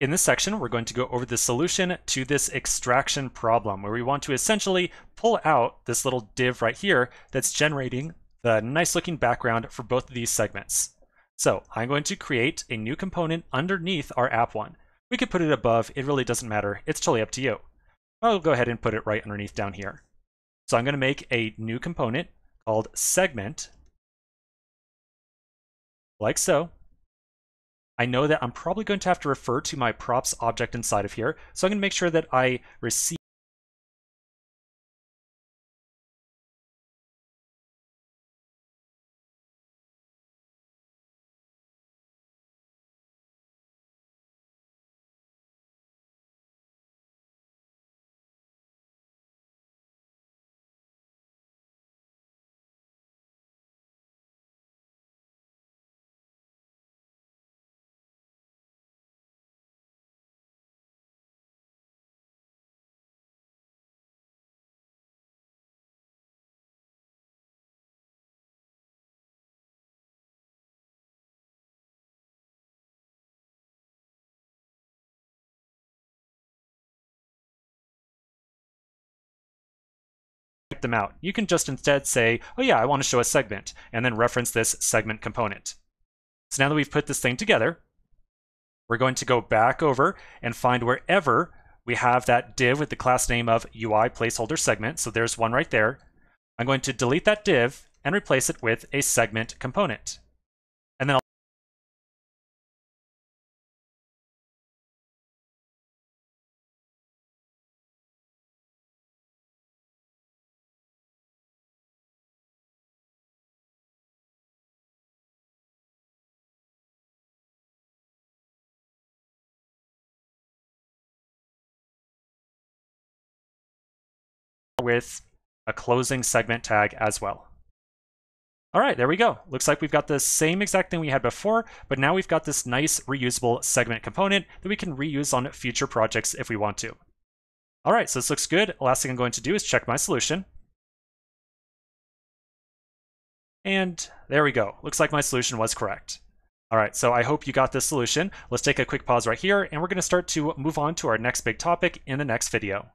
In this section, we're going to go over the solution to this extraction problem where we want to essentially pull out this little div right here that's generating the nice looking background for both of these segments. So I'm going to create a new component underneath our app one. We could put it above, it really doesn't matter. It's totally up to you. I'll go ahead and put it right underneath down here. So I'm gonna make a new component called segment, like so. I know that I'm probably going to have to refer to my props object inside of here. So I'm going to make sure that I receive them out. You can just instead say, oh yeah, I want to show a segment, and then reference this segment component. So now that we've put this thing together, we're going to go back over and find wherever we have that div with the class name of UI placeholder segment. So there's one right there. I'm going to delete that div and replace it with a segment component. And then I'll with a closing segment tag as well. All right, there we go. Looks like we've got the same exact thing we had before, but now we've got this nice reusable segment component that we can reuse on future projects if we want to. All right, so this looks good. Last thing I'm going to do is check my solution. And there we go. Looks like my solution was correct. All right, so I hope you got this solution. Let's take a quick pause right here, and we're gonna start to move on to our next big topic in the next video.